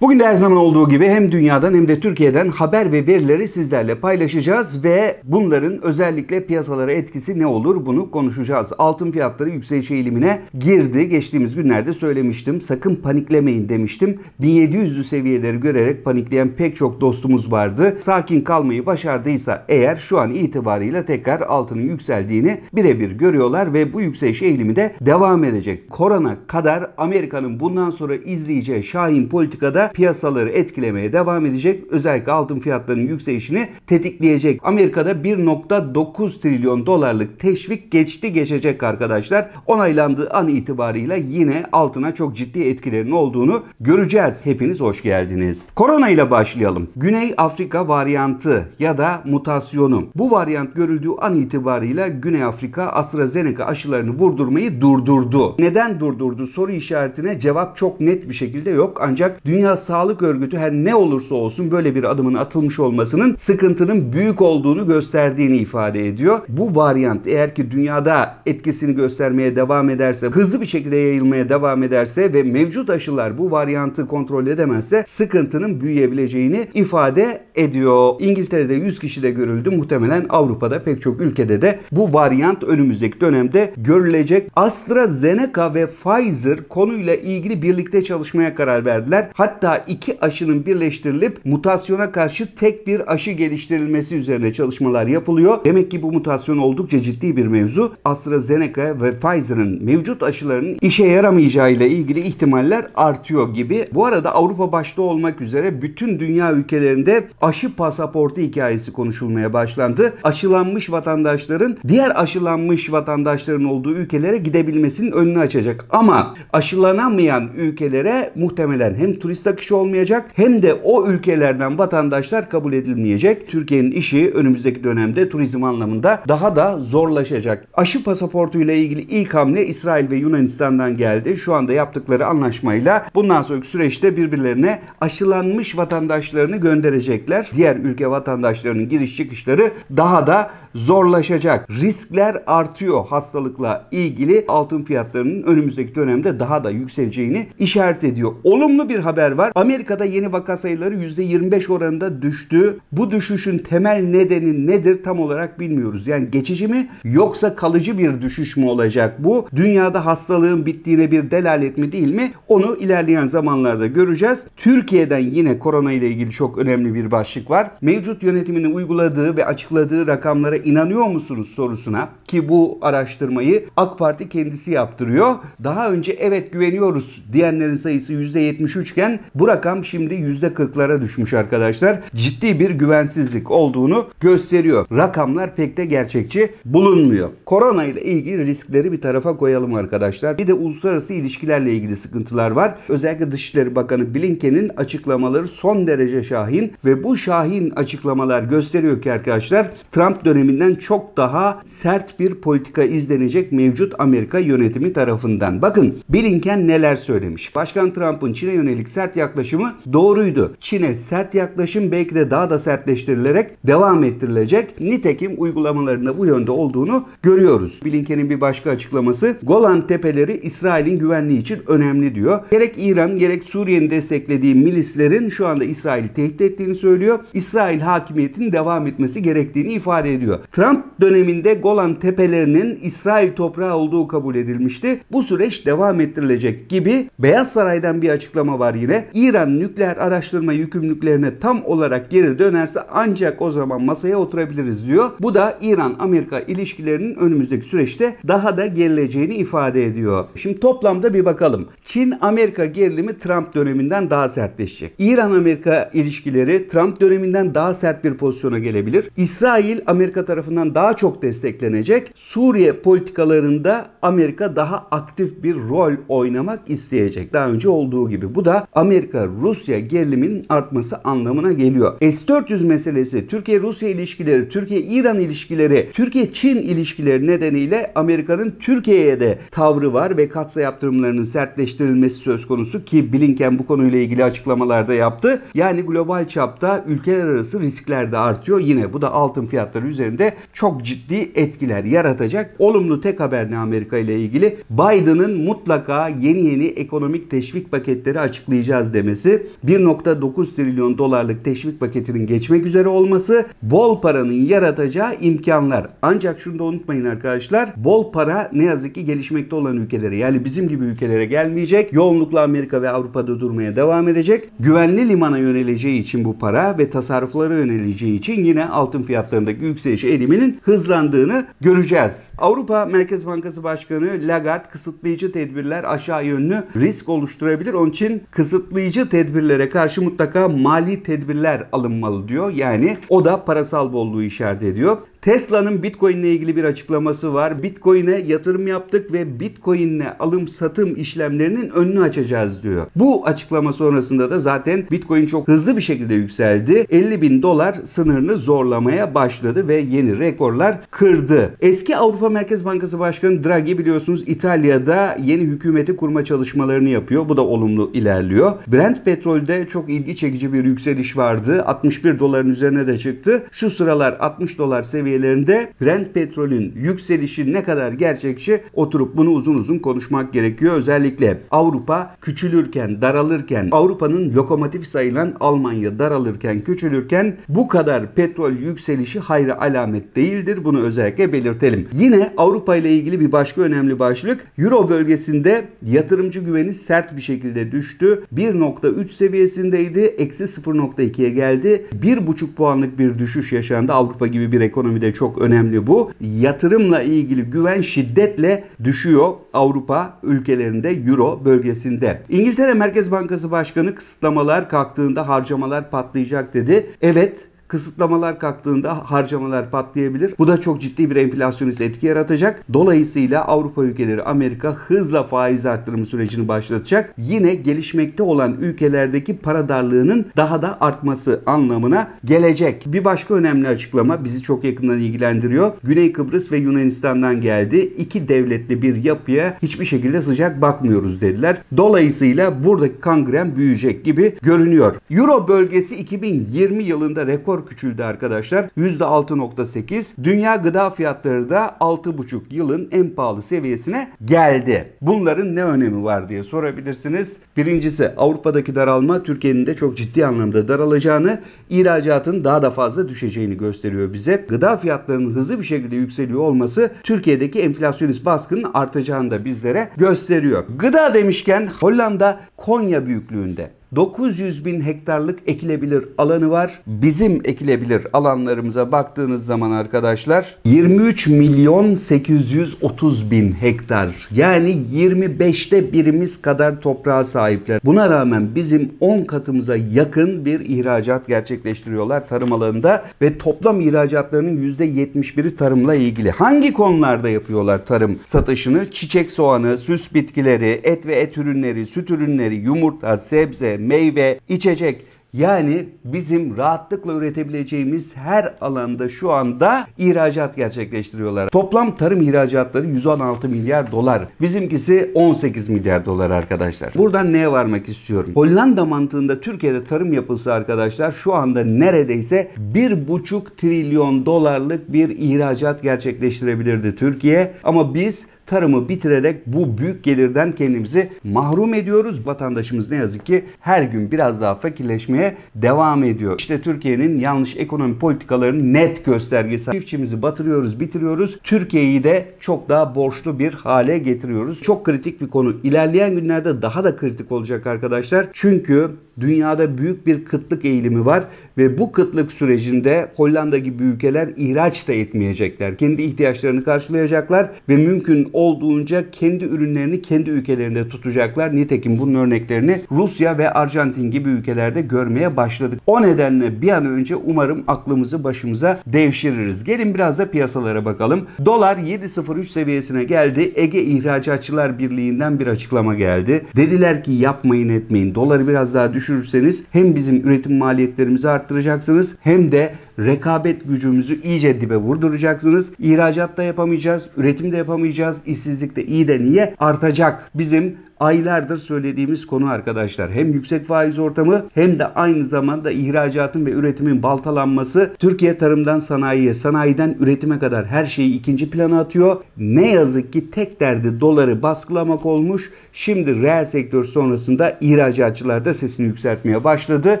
Bugün de her zaman olduğu gibi hem dünyadan hem de Türkiye'den haber ve verileri sizlerle paylaşacağız ve bunların özellikle piyasalara etkisi ne olur bunu konuşacağız. Altın fiyatları yükseliş eğilimine girdi. Geçtiğimiz günlerde söylemiştim. Sakın paniklemeyin demiştim. 1700'lü seviyeleri görerek panikleyen pek çok dostumuz vardı. Sakin kalmayı başardıysa eğer şu an itibarıyla tekrar altının yükseldiğini birebir görüyorlar ve bu yükseliş eğilimi de devam edecek. Korona kadar Amerika'nın bundan sonra izleyeceği şahin politikada piyasaları etkilemeye devam edecek. Özellikle altın fiyatlarının yükselişini tetikleyecek. Amerika'da 1.9 trilyon dolarlık teşvik geçti geçecek arkadaşlar. Onaylandığı an itibarıyla yine altına çok ciddi etkilerinin olduğunu göreceğiz. Hepiniz hoş geldiniz. Korona ile başlayalım. Güney Afrika varyantı ya da mutasyonu. Bu varyant görüldüğü an itibarıyla Güney Afrika AstraZeneca aşılarını vurdurmayı durdurdu. Neden durdurdu soru işaretine cevap çok net bir şekilde yok. Ancak dünya Sağlık Örgütü her ne olursa olsun böyle bir adımın atılmış olmasının sıkıntının büyük olduğunu gösterdiğini ifade ediyor. Bu varyant eğer ki dünyada etkisini göstermeye devam ederse, hızlı bir şekilde yayılmaya devam ederse ve mevcut aşılar bu varyantı kontrol edemezse sıkıntının büyüyebileceğini ifade ediyor. İngiltere'de 100 kişi de görüldü. Muhtemelen Avrupa'da pek çok ülkede de bu varyant önümüzdeki dönemde görülecek. AstraZeneca ve Pfizer konuyla ilgili birlikte çalışmaya karar verdiler. Hatta hatta iki aşının birleştirilip mutasyona karşı tek bir aşı geliştirilmesi üzerine çalışmalar yapılıyor. Demek ki bu mutasyon oldukça ciddi bir mevzu. AstraZeneca ve Pfizer'ın mevcut aşılarının işe yaramayacağı ile ilgili ihtimaller artıyor gibi. Bu arada Avrupa başta olmak üzere bütün dünya ülkelerinde aşı pasaportu hikayesi konuşulmaya başlandı. Aşılanmış vatandaşların diğer aşılanmış vatandaşların olduğu ülkelere gidebilmesinin önünü açacak. Ama aşılanamayan ülkelere muhtemelen hem turiste fazla olmayacak hem de o ülkelerden vatandaşlar kabul edilmeyecek. Türkiye'nin işi önümüzdeki dönemde turizm anlamında daha da zorlaşacak. Aşı pasaportu ile ilgili ilk hamle İsrail ve Yunanistan'dan geldi. Şu anda yaptıkları anlaşmayla bundan sonraki süreçte birbirlerine aşılanmış vatandaşlarını gönderecekler. Diğer ülke vatandaşlarının giriş çıkışları daha da zorlaşacak. Riskler artıyor hastalıkla ilgili altın fiyatlarının önümüzdeki dönemde daha da yükseleceğini işaret ediyor. Olumlu bir haber var var. Amerika'da yeni vaka sayıları %25 oranında düştü. Bu düşüşün temel nedeni nedir tam olarak bilmiyoruz. Yani geçici mi yoksa kalıcı bir düşüş mü olacak bu? Dünyada hastalığın bittiğine bir delalet mi değil mi? Onu ilerleyen zamanlarda göreceğiz. Türkiye'den yine korona ile ilgili çok önemli bir başlık var. Mevcut yönetiminin uyguladığı ve açıkladığı rakamlara inanıyor musunuz sorusuna ki bu araştırmayı AK Parti kendisi yaptırıyor. Daha önce evet güveniyoruz diyenlerin sayısı %73 iken bu rakam şimdi %40'lara düşmüş arkadaşlar. Ciddi bir güvensizlik olduğunu gösteriyor. Rakamlar pek de gerçekçi bulunmuyor. Korona ile ilgili riskleri bir tarafa koyalım arkadaşlar. Bir de uluslararası ilişkilerle ilgili sıkıntılar var. Özellikle Dışişleri Bakanı Blinken'in açıklamaları son derece şahin ve bu şahin açıklamalar gösteriyor ki arkadaşlar Trump döneminden çok daha sert bir politika izlenecek mevcut Amerika yönetimi tarafından. Bakın Blinken neler söylemiş. Başkan Trump'ın Çin'e yönelik sert yaklaşımları yaklaşımı doğruydu. Çin'e sert yaklaşım belki de daha da sertleştirilerek devam ettirilecek. Nitekim uygulamalarında bu yönde olduğunu görüyoruz. Blinken'in bir başka açıklaması Golan Tepeleri İsrail'in güvenliği için önemli diyor. Gerek İran gerek Suriye'nin desteklediği milislerin şu anda İsrail'i tehdit ettiğini söylüyor. İsrail hakimiyetinin devam etmesi gerektiğini ifade ediyor. Trump döneminde Golan Tepelerinin İsrail toprağı olduğu kabul edilmişti. Bu süreç devam ettirilecek gibi Beyaz Saray'dan bir açıklama var yine. İran nükleer araştırma yükümlülüklerine tam olarak geri dönerse ancak o zaman masaya oturabiliriz diyor. Bu da İran-Amerika ilişkilerinin önümüzdeki süreçte daha da gerileceğini ifade ediyor. Şimdi toplamda bir bakalım. Çin-Amerika gerilimi Trump döneminden daha sertleşecek. İran-Amerika ilişkileri Trump döneminden daha sert bir pozisyona gelebilir. İsrail Amerika tarafından daha çok desteklenecek. Suriye politikalarında Amerika daha aktif bir rol oynamak isteyecek. Daha önce olduğu gibi. Bu da Amerika Amerika-Rusya geriliminin artması anlamına geliyor. S-400 meselesi, Türkiye-Rusya ilişkileri, Türkiye-İran ilişkileri, Türkiye-Çin ilişkileri nedeniyle Amerika'nın Türkiye'ye de tavrı var ve katsa yaptırımlarının sertleştirilmesi söz konusu ki Blinken bu konuyla ilgili açıklamalarda yaptı. Yani global çapta ülkeler arası riskler de artıyor. Yine bu da altın fiyatları üzerinde çok ciddi etkiler yaratacak. Olumlu tek haber ne Amerika ile ilgili? Biden'ın mutlaka yeni yeni ekonomik teşvik paketleri açıklayacağız vereceğiz demesi, 1.9 trilyon dolarlık teşvik paketinin geçmek üzere olması, bol paranın yaratacağı imkanlar. Ancak şunu da unutmayın arkadaşlar, bol para ne yazık ki gelişmekte olan ülkelere yani bizim gibi ülkelere gelmeyecek. Yoğunlukla Amerika ve Avrupa'da durmaya devam edecek. Güvenli limana yöneleceği için bu para ve tasarruflara yöneleceği için yine altın fiyatlarındaki yükseliş eğiliminin hızlandığını göreceğiz. Avrupa Merkez Bankası Başkanı Lagarde kısıtlayıcı tedbirler aşağı yönlü risk oluşturabilir. Onun için kısıtlı kısıtlayıcı tedbirlere karşı mutlaka mali tedbirler alınmalı diyor. Yani o da parasal bolluğu işaret ediyor. Tesla'nın Bitcoin ile ilgili bir açıklaması var. Bitcoin'e yatırım yaptık ve Bitcoin ile alım satım işlemlerinin önünü açacağız diyor. Bu açıklama sonrasında da zaten Bitcoin çok hızlı bir şekilde yükseldi. 50 bin dolar sınırını zorlamaya başladı ve yeni rekorlar kırdı. Eski Avrupa Merkez Bankası Başkanı Draghi biliyorsunuz İtalya'da yeni hükümeti kurma çalışmalarını yapıyor. Bu da olumlu ilerliyor. Brent petrolde çok ilgi çekici bir yükseliş vardı. 61 doların üzerine de çıktı. Şu sıralar 60 dolar seviyesi seviyelerinde Brent petrolün yükselişi ne kadar gerçekçi oturup bunu uzun uzun konuşmak gerekiyor. Özellikle Avrupa küçülürken, daralırken, Avrupa'nın lokomotif sayılan Almanya daralırken, küçülürken bu kadar petrol yükselişi hayra alamet değildir. Bunu özellikle belirtelim. Yine Avrupa ile ilgili bir başka önemli başlık. Euro bölgesinde yatırımcı güveni sert bir şekilde düştü. 1.3 seviyesindeydi. Eksi 0.2'ye geldi. 1.5 puanlık bir düşüş yaşandı Avrupa gibi bir ekonomide de çok önemli bu. Yatırımla ilgili güven şiddetle düşüyor Avrupa ülkelerinde, Euro bölgesinde. İngiltere Merkez Bankası Başkanı kısıtlamalar kalktığında harcamalar patlayacak dedi. Evet Kısıtlamalar kalktığında harcamalar patlayabilir. Bu da çok ciddi bir enflasyonist etki yaratacak. Dolayısıyla Avrupa ülkeleri Amerika hızla faiz arttırımı sürecini başlatacak. Yine gelişmekte olan ülkelerdeki para darlığının daha da artması anlamına gelecek. Bir başka önemli açıklama bizi çok yakından ilgilendiriyor. Güney Kıbrıs ve Yunanistan'dan geldi. İki devletli bir yapıya hiçbir şekilde sıcak bakmıyoruz dediler. Dolayısıyla buradaki kangren büyüyecek gibi görünüyor. Euro bölgesi 2020 yılında rekor rekor küçüldü arkadaşlar. %6.8. Dünya gıda fiyatları da 6.5 yılın en pahalı seviyesine geldi. Bunların ne önemi var diye sorabilirsiniz. Birincisi Avrupa'daki daralma Türkiye'nin de çok ciddi anlamda daralacağını, ihracatın daha da fazla düşeceğini gösteriyor bize. Gıda fiyatlarının hızlı bir şekilde yükseliyor olması Türkiye'deki enflasyonist baskının artacağını da bizlere gösteriyor. Gıda demişken Hollanda Konya büyüklüğünde 900 bin hektarlık ekilebilir alanı var. Bizim ekilebilir alanlarımıza baktığınız zaman arkadaşlar 23 milyon 830 bin hektar yani 25'te birimiz kadar toprağa sahipler. Buna rağmen bizim 10 katımıza yakın bir ihracat gerçekleştiriyorlar tarım alanında ve toplam ihracatlarının %71'i tarımla ilgili. Hangi konularda yapıyorlar tarım satışını? Çiçek soğanı, süs bitkileri, et ve et ürünleri, süt ürünleri, yumurta, sebze, meyve, içecek yani bizim rahatlıkla üretebileceğimiz her alanda şu anda ihracat gerçekleştiriyorlar. Toplam tarım ihracatları 116 milyar dolar. Bizimkisi 18 milyar dolar arkadaşlar. Buradan neye varmak istiyorum? Hollanda mantığında Türkiye'de tarım yapılsa arkadaşlar şu anda neredeyse 1,5 trilyon dolarlık bir ihracat gerçekleştirebilirdi Türkiye. Ama biz tarımı bitirerek bu büyük gelirden kendimizi mahrum ediyoruz. Vatandaşımız ne yazık ki her gün biraz daha fakirleşmeye devam ediyor. İşte Türkiye'nin yanlış ekonomi politikalarının net göstergesi. Çiftçimizi batırıyoruz, bitiriyoruz. Türkiye'yi de çok daha borçlu bir hale getiriyoruz. Çok kritik bir konu. İlerleyen günlerde daha da kritik olacak arkadaşlar. Çünkü dünyada büyük bir kıtlık eğilimi var ve bu kıtlık sürecinde Hollanda gibi ülkeler ihraç da etmeyecekler. Kendi ihtiyaçlarını karşılayacaklar ve mümkün olduğunca kendi ürünlerini kendi ülkelerinde tutacaklar. Nitekim bunun örneklerini Rusya ve Arjantin gibi ülkelerde görmeye başladık. O nedenle bir an önce umarım aklımızı başımıza devşiririz. Gelin biraz da piyasalara bakalım. Dolar 7.03 seviyesine geldi. Ege İhracatçılar Birliği'nden bir açıklama geldi. Dediler ki yapmayın etmeyin. Doları biraz daha düşürürseniz hem bizim üretim maliyetlerimizi arttıracaksınız hem de rekabet gücümüzü iyice dibe vurduracaksınız. İhracat da yapamayacağız, üretim de yapamayacağız, işsizlik de iyi de niye artacak. Bizim aylardır söylediğimiz konu arkadaşlar. Hem yüksek faiz ortamı hem de aynı zamanda ihracatın ve üretimin baltalanması Türkiye tarımdan sanayiye, sanayiden üretime kadar her şeyi ikinci plana atıyor. Ne yazık ki tek derdi doları baskılamak olmuş. Şimdi reel sektör sonrasında ihracatçılar da sesini yükseltmeye başladı.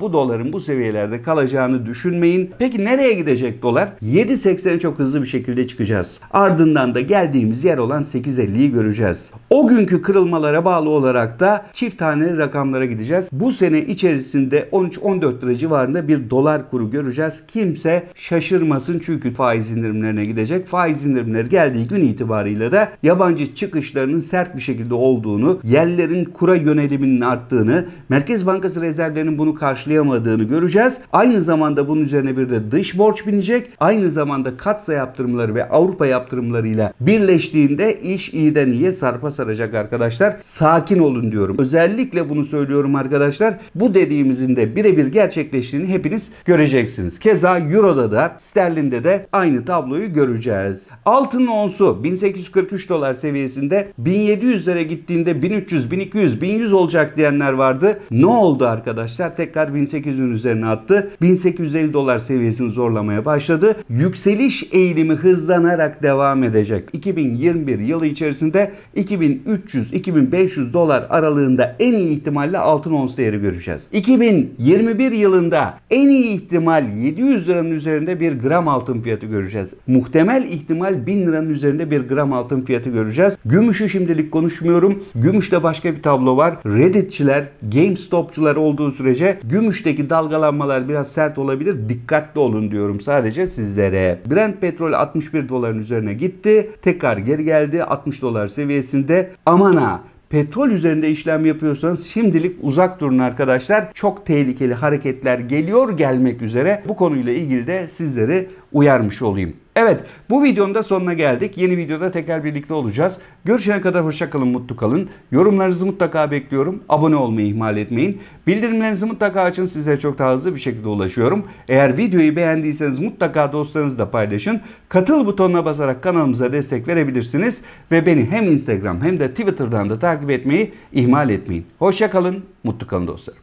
Bu doların bu seviyelerde kalacağını düşünmeyin. Peki nereye gidecek dolar? 7.80'e çok hızlı bir şekilde çıkacağız. Ardından da geldiğimiz yer olan 8.50'yi göreceğiz. O günkü kırılmalara bağlı bağlı olarak da çift tane rakamlara gideceğiz. Bu sene içerisinde 13-14 lira civarında bir dolar kuru göreceğiz. Kimse şaşırmasın çünkü faiz indirimlerine gidecek. Faiz indirimleri geldiği gün itibarıyla da yabancı çıkışlarının sert bir şekilde olduğunu, yerlerin kura yöneliminin arttığını, Merkez Bankası rezervlerinin bunu karşılayamadığını göreceğiz. Aynı zamanda bunun üzerine bir de dış borç binecek. Aynı zamanda katsa yaptırımları ve Avrupa yaptırımlarıyla birleştiğinde iş iyiden iyiye sarpa saracak arkadaşlar. Sa sakin olun diyorum. Özellikle bunu söylüyorum arkadaşlar. Bu dediğimizin de birebir gerçekleştiğini hepiniz göreceksiniz. Keza Euro'da da Sterlin'de de aynı tabloyu göreceğiz. Altın onsu 1843 dolar seviyesinde 1700'lere gittiğinde 1300, 1200, 1100 olacak diyenler vardı. Ne oldu arkadaşlar? Tekrar 1800'ün üzerine attı. 1850 dolar seviyesini zorlamaya başladı. Yükseliş eğilimi hızlanarak devam edecek. 2021 yılı içerisinde 2300, 2500 2500 dolar aralığında en iyi ihtimalle altın ons değeri göreceğiz. 2021 yılında en iyi ihtimal 700 liranın üzerinde bir gram altın fiyatı göreceğiz. Muhtemel ihtimal 1000 liranın üzerinde bir gram altın fiyatı göreceğiz. Gümüşü şimdilik konuşmuyorum. Gümüşte başka bir tablo var. Redditçiler, GameStopçular olduğu sürece gümüşteki dalgalanmalar biraz sert olabilir. Dikkatli olun diyorum sadece sizlere. Brent petrol 61 doların üzerine gitti. Tekrar geri geldi 60 dolar seviyesinde. Amana petrol üzerinde işlem yapıyorsanız şimdilik uzak durun arkadaşlar. Çok tehlikeli hareketler geliyor gelmek üzere. Bu konuyla ilgili de sizleri uyarmış olayım. Evet bu videonun da sonuna geldik. Yeni videoda tekrar birlikte olacağız. Görüşene kadar hoşça kalın, mutlu kalın. Yorumlarınızı mutlaka bekliyorum. Abone olmayı ihmal etmeyin. Bildirimlerinizi mutlaka açın. Size çok daha hızlı bir şekilde ulaşıyorum. Eğer videoyu beğendiyseniz mutlaka dostlarınızla paylaşın. Katıl butonuna basarak kanalımıza destek verebilirsiniz. Ve beni hem Instagram hem de Twitter'dan da takip etmeyi ihmal etmeyin. Hoşça kalın, mutlu kalın dostlarım.